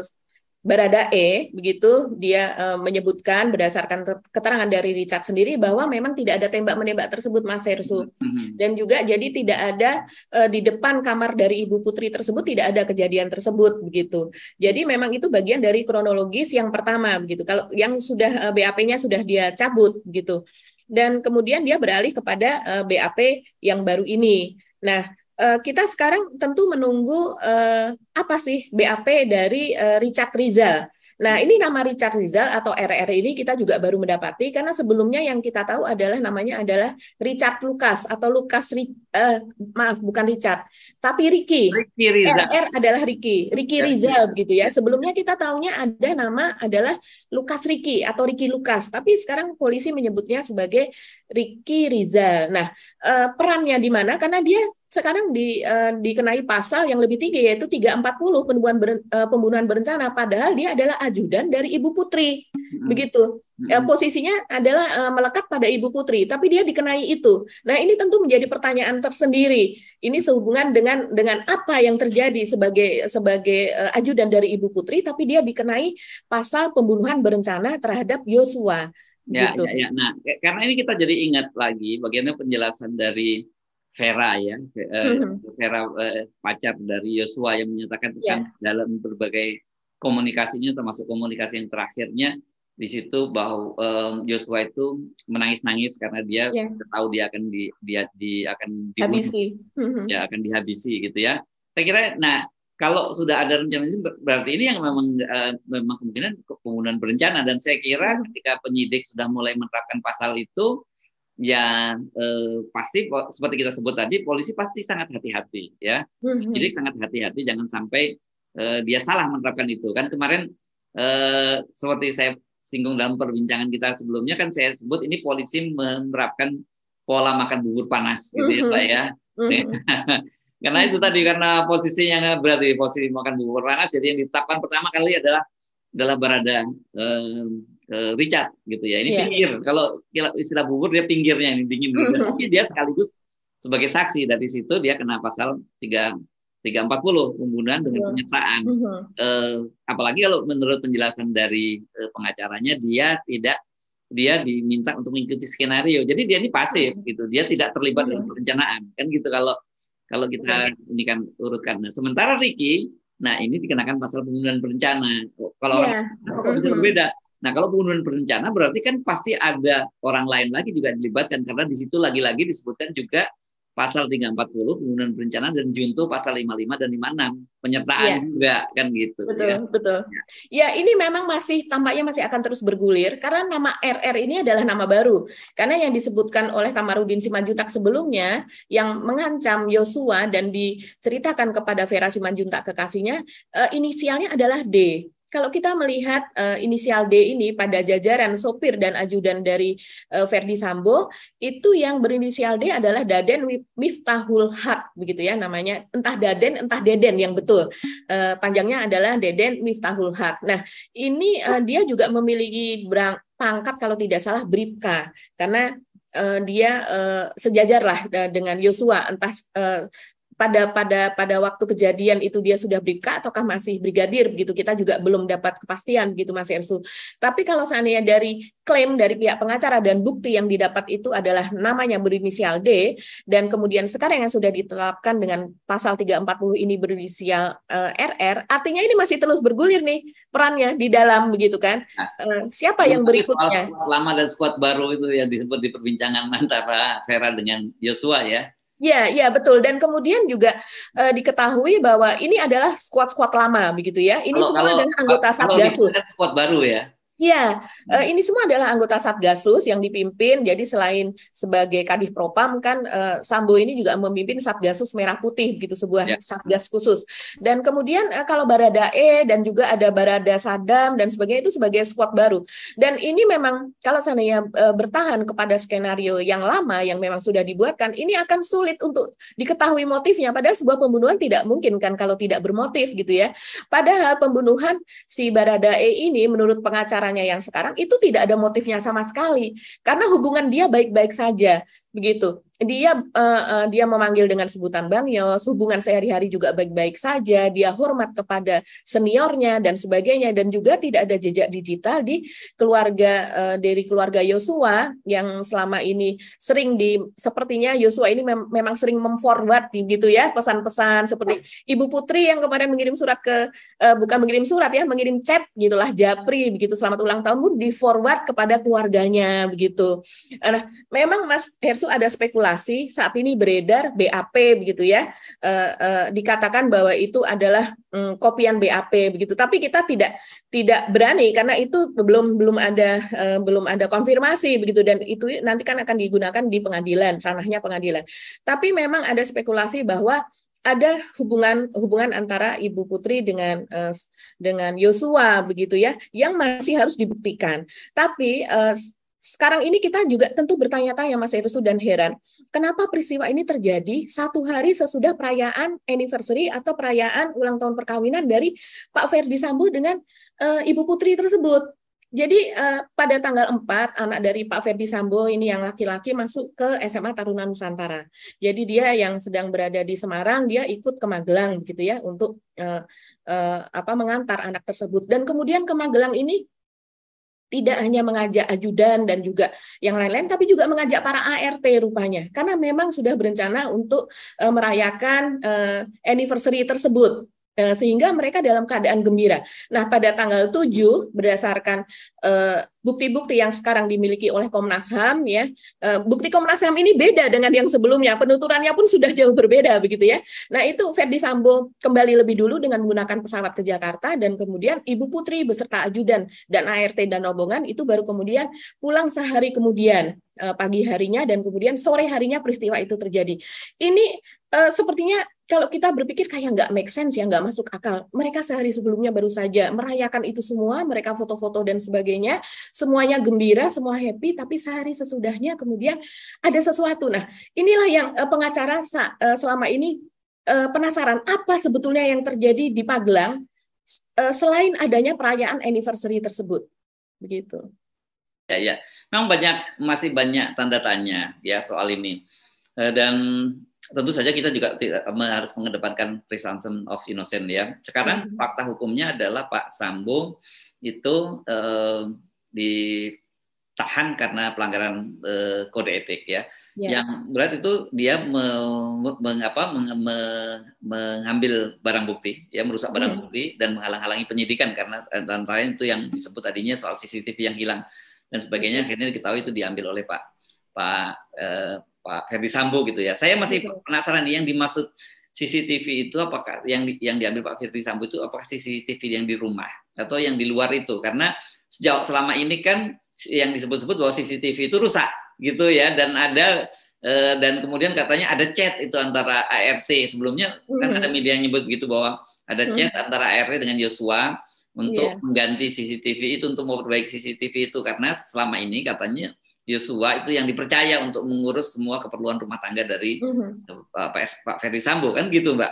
Barada E begitu dia uh, menyebutkan berdasarkan keterangan dari Richard sendiri bahwa memang tidak ada tembak menembak tersebut Mas Hersu mm-hmm. dan juga jadi tidak ada uh, di depan kamar dari Ibu Putri tersebut tidak ada kejadian tersebut begitu. Jadi memang itu bagian dari kronologis yang pertama begitu. Kalau yang sudah uh, BAP-nya sudah dia cabut gitu dan kemudian dia beralih kepada uh, eh, BAP yang baru ini. Nah, uh, kita sekarang tentu menunggu uh, apa sih BAP dari uh, Richard Rizal Nah, ini nama Richard Rizal atau RR ini kita juga baru mendapati karena sebelumnya yang kita tahu adalah namanya adalah Richard Lukas atau Lukas uh, eh, maaf bukan Richard, tapi Ricky. Ricky Rizal. RR adalah Ricky, Ricky Rizal begitu ya. Sebelumnya kita tahunya ada nama adalah Lukas Ricky atau Ricky Lukas, tapi sekarang polisi menyebutnya sebagai Ricky Rizal. Nah, uh, perannya di mana? Karena dia sekarang di, uh, dikenai pasal yang lebih tinggi yaitu 340 pembunuhan ber, uh, pembunuhan berencana padahal dia adalah ajudan dari Ibu Putri. Begitu. Eh, posisinya adalah uh, melekat pada Ibu Putri, tapi dia dikenai itu. Nah, ini tentu menjadi pertanyaan tersendiri. Ini sehubungan dengan dengan apa yang terjadi sebagai sebagai uh, ajudan dari Ibu Putri tapi dia dikenai pasal pembunuhan berencana terhadap Yosua. Ya, gitu. ya, ya. Nah, karena ini kita jadi ingat lagi bagaimana penjelasan dari Vera ya, eh, mm-hmm. Vera eh, pacar dari Yosua yang menyatakan yeah. dalam berbagai komunikasinya termasuk komunikasi yang terakhirnya di situ bahwa Yosua itu menangis-nangis karena dia yeah. Ya. tahu dia akan di dia di akan dibunuh, mm-hmm. ya akan dihabisi gitu ya. Saya kira, nah kalau sudah ada rencana izin berarti ini yang memang uh, memang kemungkinan pembunuhan berencana dan saya kira hmm. ketika penyidik sudah mulai menerapkan pasal itu ya uh, pasti seperti kita sebut tadi polisi pasti sangat hati-hati ya hmm, hmm. penyidik sangat hati-hati jangan sampai uh, dia salah menerapkan itu kan kemarin uh, seperti saya singgung dalam perbincangan kita sebelumnya kan saya sebut ini polisi menerapkan pola makan bubur panas gitu ya pak ya, ya. Karena itu tadi karena posisinya berarti ya, posisi makan bubur panas, jadi yang ditetapkan pertama kali adalah adalah berada eh, eh, Richard gitu ya. Ini yeah. pinggir. Kalau istilah bubur dia pinggirnya ini dingin. -hmm. Tapi dia sekaligus sebagai saksi dari situ dia kena pasal 3 340 pembunuhan dengan iya. penyiksaan. Mhm. Eh, apalagi kalau menurut penjelasan dari eh, pengacaranya dia tidak dia diminta untuk mengikuti skenario. Jadi dia ini pasif mhm. gitu. Dia tidak terlibat dalam mhm. perencanaan. Kan gitu kalau kalau kita ini kan urutkan. Nah, sementara Ricky, nah ini dikenakan pasal pembunuhan berencana. Kalau yeah. orang bisa berbeda? Nah, kalau pembunuhan berencana berarti kan pasti ada orang lain lagi juga dilibatkan karena di situ lagi-lagi disebutkan juga pasal 340 pembunuhan berencana dan junto pasal 55 dan 56 penyertaan yeah. juga kan gitu betul ya. betul ya. ya ini memang masih tampaknya masih akan terus bergulir karena nama RR ini adalah nama baru karena yang disebutkan oleh Kamarudin Simanjuntak sebelumnya yang mengancam Yosua dan diceritakan kepada Vera Simanjuntak kekasihnya eh, inisialnya adalah D kalau kita melihat uh, inisial D ini pada jajaran sopir dan ajudan dari uh, eh, Verdi Sambo, itu yang berinisial D adalah Daden Miftahul Haq begitu ya namanya. Entah Daden entah Deden yang betul. Uh, panjangnya adalah Deden Miftahul Haq. Nah, ini uh, dia juga memiliki berang pangkat kalau tidak salah Bripka, karena dia uh, sejajar dengan Yosua entah pada pada pada waktu kejadian itu dia sudah berikat ataukah masih brigadir begitu kita juga belum dapat kepastian begitu Mas Ersu. Tapi kalau seandainya dari klaim dari pihak pengacara dan bukti yang didapat itu adalah namanya berinisial D dan kemudian sekarang yang sudah diterapkan dengan pasal 340 ini berinisial uh, eh, RR, artinya ini masih terus bergulir nih perannya di dalam begitu kan. Uh, siapa yang berikutnya? Soal lama dan squad baru itu yang disebut di perbincangan antara Vera dengan Yosua ya Ya, ya betul. Dan kemudian juga e, diketahui bahwa ini adalah squad-squad lama begitu ya. Ini kalau, semua kalau, dengan anggota satgas. Kalau squad baru ya. Ya, uh, ini semua adalah anggota Satgasus yang dipimpin. Jadi selain sebagai Kadif Propam kan uh, Sambo ini juga memimpin Satgasus Merah Putih begitu sebuah ya. satgas khusus. Dan kemudian uh, kalau E dan juga ada Barada Sadam dan sebagainya itu sebagai squad baru. Dan ini memang kalau seandainya uh, bertahan kepada skenario yang lama yang memang sudah dibuatkan, ini akan sulit untuk diketahui motifnya padahal sebuah pembunuhan tidak mungkin kan kalau tidak bermotif gitu ya. Padahal pembunuhan si Barada E ini menurut pengacara misalnya yang sekarang itu tidak ada motifnya sama sekali karena hubungan dia baik-baik saja begitu dia uh, uh, dia memanggil dengan sebutan Bang Yos, hubungan sehari-hari juga baik-baik saja, dia hormat kepada seniornya dan sebagainya dan juga tidak ada jejak digital di keluarga uh, dari keluarga Yosua yang selama ini sering di sepertinya Yosua ini mem memang sering memforward gitu ya pesan-pesan seperti Ibu Putri yang kemarin mengirim surat ke uh, bukan mengirim surat ya, mengirim chat gitulah Japri begitu selamat ulang tahun pun di forward kepada keluarganya begitu. Nah, memang Mas Hersu ada spekulasi investasi saat ini beredar BAP begitu ya e, e, dikatakan bahwa itu adalah mm, kopian BAP begitu tapi kita tidak tidak berani karena itu belum belum ada e, belum ada konfirmasi begitu dan itu nanti kan akan digunakan di pengadilan ranahnya pengadilan tapi memang ada spekulasi bahwa ada hubungan hubungan antara Ibu Putri dengan uh, dengan Yosua begitu ya yang masih harus dibuktikan. Tapi uh, sekarang ini kita juga tentu bertanya-tanya Mas Erusu dan heran kenapa peristiwa ini terjadi satu hari sesudah perayaan anniversary atau perayaan ulang tahun perkawinan dari Pak Ferdi Sambo dengan uh, Ibu Putri tersebut. Jadi uh, pada tanggal 4 anak dari Pak Ferdi Sambo ini yang laki-laki masuk ke SMA Taruna Nusantara. Jadi dia yang sedang berada di Semarang dia ikut ke Magelang gitu ya untuk uh, uh, apa mengantar anak tersebut dan kemudian ke Magelang ini tidak hanya mengajak ajudan dan juga yang lain-lain, tapi juga mengajak para ART rupanya, karena memang sudah berencana untuk uh, merayakan uh, anniversary tersebut. Eh, sehingga mereka dalam keadaan gembira. Nah, pada tanggal 7 berdasarkan eh, bukti-bukti uh, yang sekarang dimiliki oleh Komnas HAM ya, uh, bukti Komnas HAM ini beda dengan yang sebelumnya. Penuturannya pun sudah jauh berbeda begitu ya. Nah, itu Ferdi Sambo kembali lebih dulu dengan menggunakan pesawat ke Jakarta dan kemudian Ibu Putri beserta ajudan dan ART dan rombongan itu baru kemudian pulang sehari kemudian uh, pagi harinya dan kemudian sore harinya peristiwa itu terjadi. Ini sepertinya kalau kita berpikir kayak nggak make sense ya nggak masuk akal mereka sehari sebelumnya baru saja merayakan itu semua mereka foto-foto dan sebagainya semuanya gembira semua happy tapi sehari sesudahnya kemudian ada sesuatu nah inilah yang eh, pengacara eh, selama ini eh, penasaran apa sebetulnya yang terjadi di Magelang selain adanya perayaan anniversary tersebut begitu ya ya memang banyak masih banyak tanda tanya ya soal ini dan tentu saja kita juga tidak, harus mengedepankan presumption of innocent ya. Sekarang hmm. fakta hukumnya adalah Pak Sambo itu eh, ditahan karena pelanggaran eh, kode etik ya. Yeah. Yang berarti itu dia me, me, me, mengambil barang bukti, ya merusak barang hmm. bukti dan menghalang-halangi penyidikan karena eh, antara lain itu yang disebut tadinya soal CCTV yang hilang dan sebagainya ya. akhirnya diketahui itu diambil oleh Pak Pak eh, Pak Ferdi Sambo gitu ya. Saya masih penasaran yang dimaksud CCTV itu apakah yang yang diambil Pak Ferdi Sambo itu apakah CCTV yang di rumah atau yang di luar itu? Karena sejauh selama ini kan yang disebut-sebut bahwa CCTV itu rusak gitu ya dan ada eh, dan kemudian katanya ada chat itu antara ART sebelumnya kan hmm. kan ada media yang nyebut gitu bahwa ada hmm. chat hmm. antara ART dengan Joshua untuk yeah. mengganti CCTV itu untuk memperbaiki CCTV itu karena selama ini katanya Yosua itu yang dipercaya untuk mengurus semua keperluan rumah tangga dari mm -hmm. Pak, Pak Ferry Sambo kan gitu Mbak.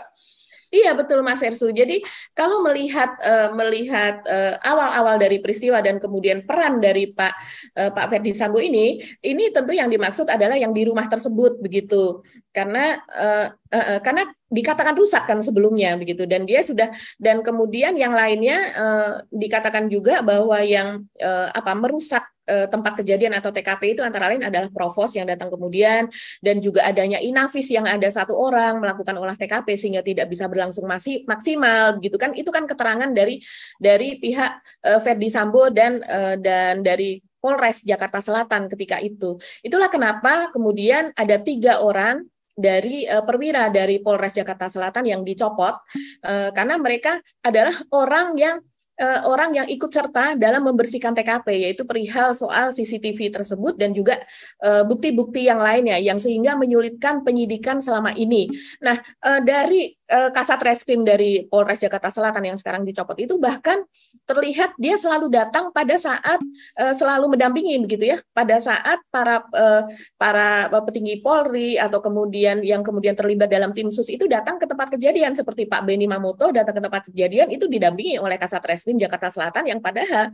Iya betul Mas Ersu. Jadi kalau melihat uh, melihat eh, awal-awal dari peristiwa dan kemudian peran dari Pak uh, Pak Ferdi Sambo ini, ini tentu yang dimaksud adalah yang di rumah tersebut begitu. Karena uh, uh, karena dikatakan rusak kan sebelumnya begitu dan dia sudah dan kemudian yang lainnya uh, dikatakan juga bahwa yang uh, apa merusak Eh, tempat kejadian atau TKP itu antara lain adalah provos yang datang kemudian dan juga adanya inavis yang ada satu orang melakukan olah TKP sehingga tidak bisa berlangsung masih maksimal gitu kan itu kan keterangan dari dari pihak eh, Ferdi Sambo dan eh, dan dari Polres Jakarta Selatan ketika itu. Itulah kenapa kemudian ada tiga orang dari uh, perwira dari Polres Jakarta Selatan yang dicopot uh, karena mereka adalah orang yang uh, orang yang ikut serta dalam membersihkan TKP yaitu perihal soal CCTV tersebut dan juga bukti eh, bukti-bukti yang lainnya yang sehingga menyulitkan penyidikan selama ini. Nah, uh, dari Eh, kasat reskrim dari Polres Jakarta Selatan yang sekarang dicopot itu bahkan terlihat dia selalu datang pada saat eh, selalu mendampingi begitu ya pada saat para eh, para petinggi Polri atau kemudian yang kemudian terlibat dalam tim sus itu datang ke tempat kejadian seperti Pak Beni Mamoto datang ke tempat kejadian itu didampingi oleh kasat reskrim Jakarta Selatan yang padahal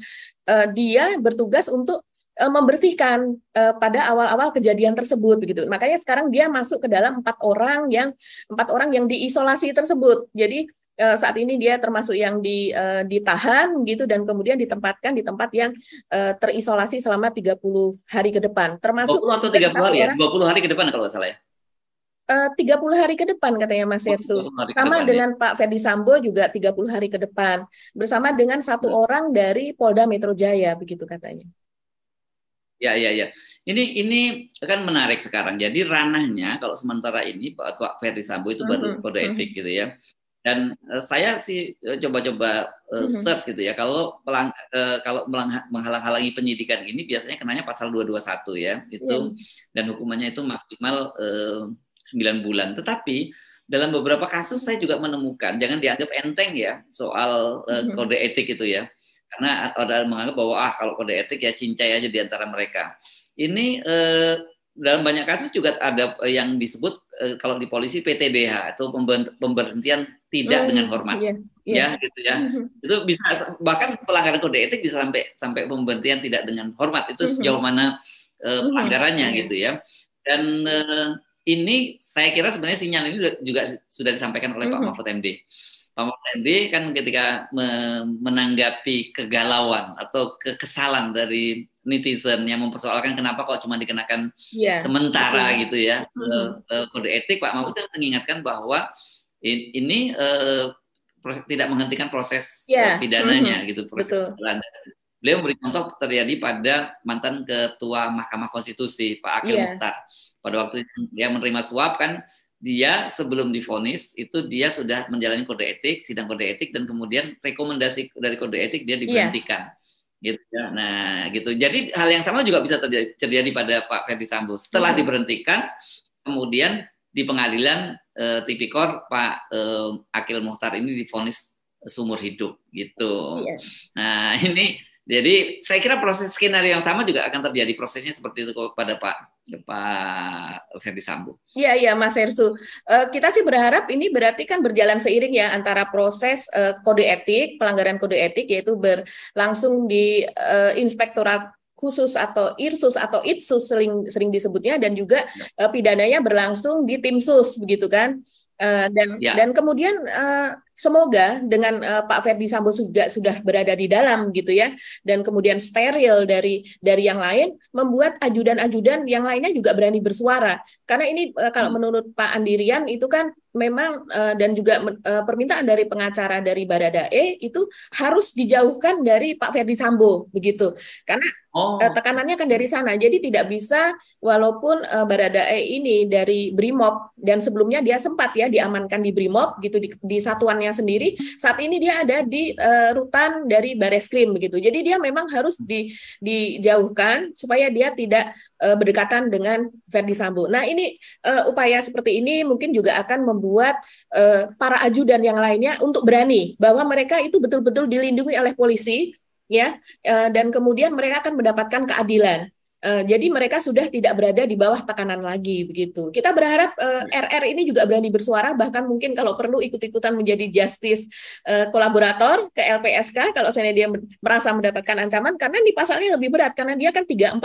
dia bertugas untuk Eh, membersihkan uh, pada awal-awal kejadian tersebut begitu. Makanya sekarang dia masuk ke dalam empat orang yang empat orang yang diisolasi tersebut. Jadi uh, saat ini dia termasuk yang di, uh, ditahan gitu dan kemudian ditempatkan di tempat yang uh, terisolasi selama 30 hari ke depan. Termasuk 20 atau 30 hari ya? 20 hari ke depan kalau nggak salah ya. Uh, 30 hari ke depan katanya Mas Ersu. Sama ya. dengan ya. Pak Ferdi Sambo juga 30 hari ke depan. Bersama dengan satu orang dari Polda Metro Jaya begitu katanya. Ya, ya, ya. Ini ini kan menarik sekarang. Jadi ranahnya kalau sementara ini Pak Ferry Sambo itu baru uh mm-hmm, -huh. kode etik mm-hmm. gitu ya. Dan uh, saya sih eh, coba-coba uh, eh, -huh. Mm-hmm. search gitu ya. Kalau pelang, uh, kalau menghalang-halangi penyidikan ini biasanya kenanya pasal 221 ya. Itu iya. dan hukumannya itu maksimal uh, 9 bulan. Tetapi dalam beberapa kasus saya juga menemukan jangan dianggap enteng ya soal uh, kode etik itu ya karena ada menganggap bahwa ah kalau kode etik ya cincai aja di antara mereka. Ini eh, dalam banyak kasus juga ada eh, yang disebut eh, kalau di polisi PTBH atau pemberhentian tidak mm, dengan hormat. Yeah, yeah. Ya gitu ya. Mm-hmm. Itu bisa bahkan pelanggaran kode etik bisa sampai sampai pemberhentian tidak dengan hormat itu mm-hmm. sejauh mana eh, mm-hmm. pelanggarannya mm-hmm. gitu ya. Dan eh, ini saya kira sebenarnya sinyal ini juga sudah disampaikan oleh Pak Mahfud MD. Pak Henry kan ketika menanggapi kegalauan atau kekesalan dari netizen yang mempersoalkan kenapa kok cuma dikenakan yeah. sementara yeah. gitu ya mm-hmm. kode etik Pak Mahfud kan mengingatkan bahwa ini uh, tidak menghentikan proses yeah. Iya. pidananya mm-hmm. gitu proses Beliau memberi contoh terjadi pada mantan ketua Mahkamah Konstitusi Pak Akil yeah. Mukhtar pada waktu dia menerima suap kan dia sebelum difonis itu dia sudah menjalani kode etik, sidang kode etik dan kemudian rekomendasi dari kode etik dia iya. diberhentikan. Yeah gitu ya. Nah, gitu. Jadi hal yang sama juga bisa terjadi, terjadi pada Pak Ferdi Sambo. Setelah hmm. diberhentikan, kemudian di pengadilan eh, tipikor Pak eh, Akil Muhtar ini difonis seumur hidup gitu. Yeah. Nah, ini jadi saya kira proses skenario yang sama juga akan terjadi prosesnya seperti itu kepada Pak Pak Ferdi Sambo. Iya iya Mas Hersu, eh, kita sih berharap ini berarti kan berjalan seiring ya antara proses eh, kode etik pelanggaran kode etik yaitu berlangsung di uh, inspektorat khusus atau irsus atau itsus sering sering disebutnya dan juga pidananya berlangsung di tim sus begitu kan dan ya. dan kemudian semoga dengan uh, Pak Ferdi Sambo juga sudah berada di dalam gitu ya dan kemudian steril dari dari yang lain membuat ajudan-ajudan yang lainnya juga berani bersuara karena ini uh, kalau hmm. menurut Pak Andirian itu kan memang eh, dan juga eh, permintaan dari pengacara dari Baradae itu harus dijauhkan dari Pak Ferdi Sambo begitu karena oh. Eh, tekanannya kan dari sana jadi tidak bisa walaupun Baradae ini dari Brimob dan sebelumnya dia sempat ya diamankan di Brimob gitu di, di satuannya sendiri saat ini dia ada di uh, rutan dari Bareskrim begitu jadi dia memang harus di, dijauhkan supaya dia tidak uh, berdekatan dengan Ferdi Sambo nah ini uh, upaya seperti ini mungkin juga akan membuat membuat uh, para ajudan yang lainnya untuk berani bahwa mereka itu betul-betul dilindungi oleh polisi ya uh, dan kemudian mereka akan mendapatkan keadilan Eh, jadi mereka sudah tidak berada di bawah tekanan lagi begitu. Kita berharap uh, eh, RR ya. ini juga berani bersuara bahkan mungkin kalau perlu ikut-ikutan menjadi justice uh, kolaborator ke LPSK kalau saya dia merasa mendapatkan ancaman karena di pasalnya lebih berat karena dia kan 340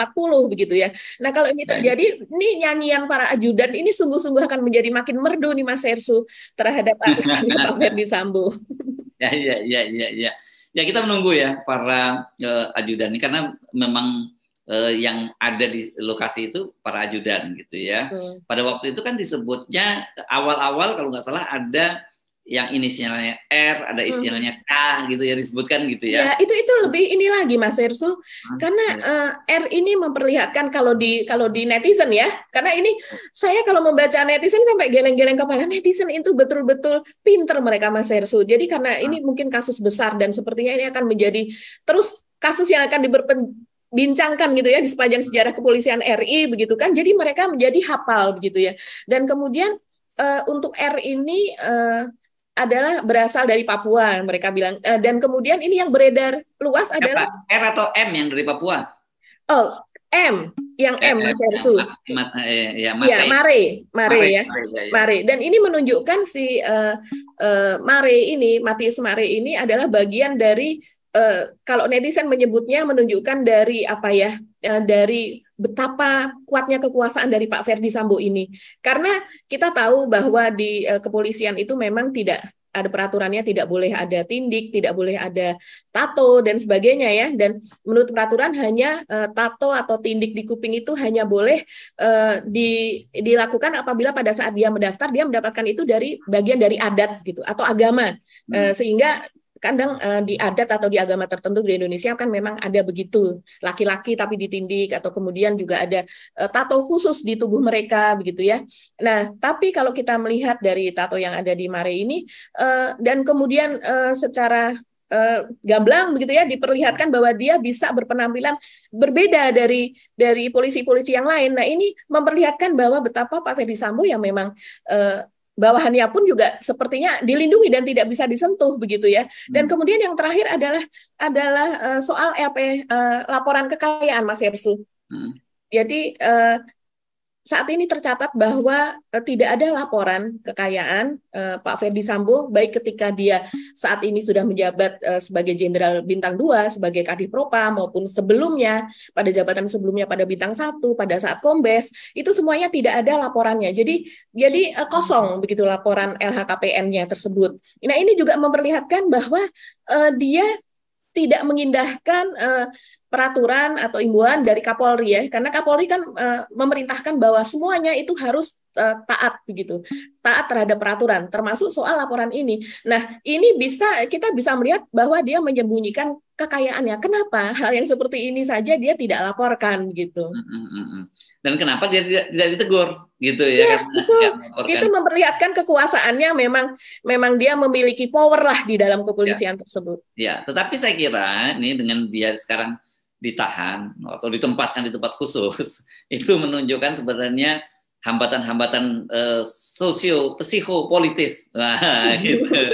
begitu ya. Nah, kalau ini ya, ya. terjadi ini nyanyian para ajudan ini sungguh-sungguh akan menjadi makin merdu nih Mas Hersu terhadap Pak Ferdi Sambo. ya ya ya ya ya. Ya kita menunggu ya para uh, ajudan ini karena memang uh, yang ada di lokasi itu para ajudan gitu ya. Hmm. Pada waktu itu kan disebutnya awal-awal kalau nggak salah ada yang inisialnya R, ada hmm. inisialnya hmm. K gitu ya disebutkan gitu ya. Ya, itu itu lebih ini lagi Mas Ersu. Ah, Karena uh, R ini memperlihatkan kalau di kalau di netizen ya. Karena ini saya kalau membaca netizen sampai geleng-geleng kepala netizen itu betul-betul pinter mereka Mas Ersu. Jadi karena ah. ini mungkin kasus besar dan sepertinya ini akan menjadi terus kasus yang akan diberpen, bincangkan gitu ya di sepanjang sejarah kepolisian RI begitu kan. Jadi mereka menjadi hafal begitu ya. Dan kemudian uh, untuk R ini uh, adalah berasal dari Papua mereka bilang uh, dan kemudian ini yang beredar luas adalah R atau M yang dari Papua. Oh, M yang M versus Ya, ya iya, Mare. Mare, Mare ya. Ya, ya. Mare. Dan ini menunjukkan si uh, uh, Mare ini, Matius Mare ini adalah bagian dari Eh, kalau netizen menyebutnya menunjukkan dari apa ya uh, dari betapa kuatnya kekuasaan dari Pak Ferdi Sambo ini karena kita tahu bahwa di uh, kepolisian itu memang tidak ada peraturannya tidak boleh ada tindik, tidak boleh ada tato dan sebagainya ya. Dan menurut peraturan hanya uh, tato atau tindik di kuping itu hanya boleh uh, di, dilakukan apabila pada saat dia mendaftar dia mendapatkan itu dari bagian dari adat gitu atau agama. Hmm. Uh, sehingga kadang uh, di adat atau di agama tertentu di Indonesia kan memang ada begitu laki-laki tapi ditindik atau kemudian juga ada uh, tato khusus di tubuh mereka begitu ya. Nah, tapi kalau kita melihat dari tato yang ada di Mare ini uh, dan kemudian uh, secara uh, gamblang begitu ya diperlihatkan bahwa dia bisa berpenampilan berbeda dari dari polisi-polisi yang lain. Nah, ini memperlihatkan bahwa betapa Pak Ferdi Sambo yang memang uh, bawahannya pun juga sepertinya dilindungi dan tidak bisa disentuh begitu ya. Dan hmm. kemudian yang terakhir adalah adalah uh, soal LP uh, eh, laporan kekayaan Mas Hersu. Hmm. Jadi uh, saat ini tercatat bahwa eh, tidak ada laporan kekayaan eh, Pak Ferdi Sambo baik ketika dia saat ini sudah menjabat eh, sebagai jenderal bintang 2 sebagai Kadif Propa maupun sebelumnya pada jabatan sebelumnya pada bintang satu pada saat Kombes itu semuanya tidak ada laporannya. Jadi jadi eh, kosong begitu laporan LHKPN-nya tersebut. Nah, ini juga memperlihatkan bahwa eh, dia tidak mengindahkan eh, peraturan atau imbuhan dari Kapolri ya karena Kapolri kan e, memerintahkan bahwa semuanya itu harus e, taat begitu taat terhadap peraturan termasuk soal laporan ini nah ini bisa kita bisa melihat bahwa dia menyembunyikan kekayaannya kenapa hal yang seperti ini saja dia tidak laporkan gitu mm, mm, mm, dan kenapa dia tidak, tidak ditegur gitu ya, ya itu, itu memperlihatkan kekuasaannya memang memang dia memiliki power lah di dalam kepolisian ya. tersebut ya tetapi saya kira ini dengan dia sekarang ditahan atau ditempatkan di tempat khusus itu menunjukkan sebenarnya hambatan-hambatan uh, sosio psikopolitis nah, gitu.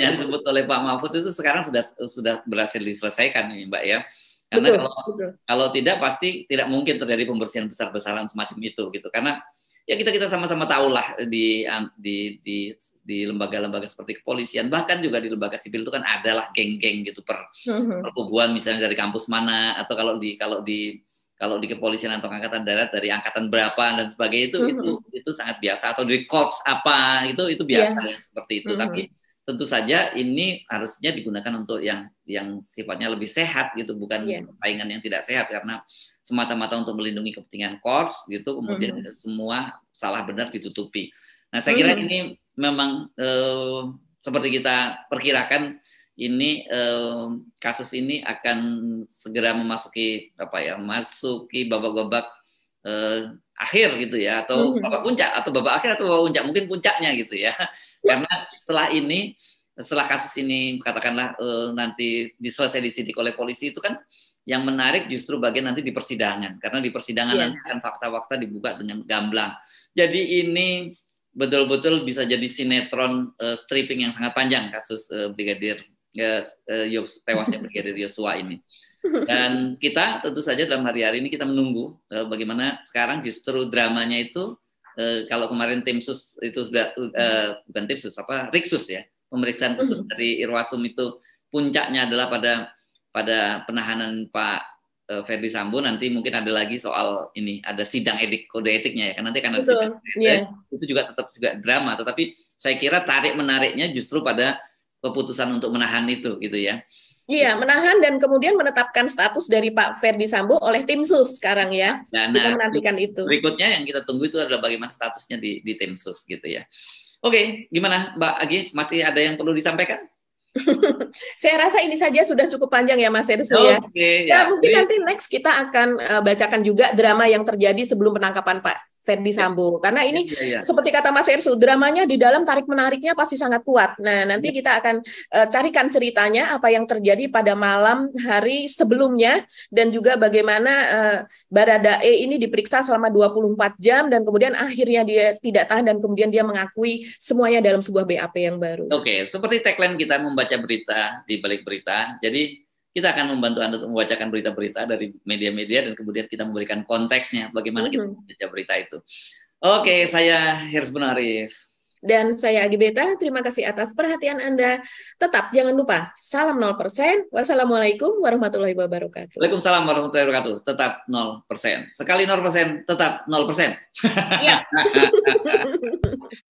yang disebut oleh Pak Mahfud itu sekarang sudah sudah berhasil diselesaikan ini Mbak ya karena betul, kalau betul. kalau tidak pasti tidak mungkin terjadi pembersihan besar-besaran semacam itu gitu karena ya kita kita sama-sama tahulah di di di di lembaga-lembaga seperti kepolisian bahkan juga di lembaga sipil itu kan adalah geng-geng gitu per mm-hmm. perkubuan misalnya dari kampus mana atau kalau di kalau di kalau di kepolisian atau angkatan darat dari angkatan berapa dan sebagainya itu itu mm-hmm. itu sangat biasa atau di korps apa itu itu iya. biasa yeah. seperti itu tapi mm-hmm. tentu saja ini harusnya digunakan untuk yang yang sifatnya lebih sehat gitu bukan yeah. Iya. saingan yang tidak sehat karena semata-mata untuk melindungi kepentingan kors gitu kemudian -hmm. semua salah benar ditutupi nah saya kira mhm. ini memang uh, seperti kita perkirakan ini eh, kasus ini akan segera memasuki apa ya masuki babak-babak eh, akhir gitu ya atau mhm. babak puncak atau babak akhir atau babak puncak mungkin puncaknya gitu ya karena setelah ini setelah kasus ini katakanlah eh, nanti diselesai disidik oleh polisi itu kan yang menarik justru bagian nanti di persidangan karena di persidangan yeah. nanti akan fakta-fakta dibuka dengan gamblang. Jadi ini betul-betul bisa jadi sinetron uh, stripping yang sangat panjang kasus uh, brigadir uh, uh, tewasnya brigadir Yosua ini. Dan kita tentu saja dalam hari-hari ini kita menunggu uh, bagaimana sekarang justru dramanya itu uh, kalau kemarin tim sus itu sudah uh, bukan tim sus apa riksus ya pemeriksaan khusus mm-hmm. dari Irwasum itu puncaknya adalah pada pada penahanan Pak eh, Ferdi Sambo nanti mungkin ada lagi soal ini ada sidang etik kode etiknya ya kan nanti karena ada yeah. itu juga tetap juga drama tetapi saya kira tarik menariknya justru pada keputusan untuk menahan itu gitu ya Iya, menahan dan kemudian menetapkan status dari Pak Ferdi Sambo oleh tim sus sekarang ya. Nah, kita nah, menantikan itu. Berikutnya yang kita tunggu itu adalah bagaimana statusnya di, di tim sus gitu ya. Oke, gimana Mbak Agi? Masih ada yang perlu disampaikan? Saya rasa ini saja sudah cukup panjang ya Mas Ersu ya. okay, ya. ya. mungkin nanti next kita akan uh, bacakan juga drama yang terjadi sebelum penangkapan Pak Ferdi ya. Sambo. Karena ya, ini ya, ya. seperti kata Mas Ersu, dramanya di dalam tarik menariknya pasti sangat kuat. Nah, nanti ya. kita akan uh, carikan ceritanya apa yang terjadi pada malam hari sebelumnya dan juga bagaimana uh, eh, Baradae ini diperiksa selama 24 jam dan kemudian akhirnya dia tidak tahan dan kemudian dia mengakui semuanya dalam sebuah BAP yang baru. Oke, seperti tagline kita membaca berita di balik berita. Jadi kita akan membantu Anda untuk membacakan berita-berita dari media-media dan kemudian kita memberikan konteksnya bagaimana mm -hmm. kita mm-hmm. membaca berita itu. Oke, okay, saya Hirs Arif. Dan saya Agi Beta, terima kasih atas perhatian Anda. Tetap jangan lupa, salam 0%. Wassalamualaikum warahmatullahi wabarakatuh. Waalaikumsalam warahmatullahi wabarakatuh. Tetap 0%. Sekali 0%, tetap 0%. Iya.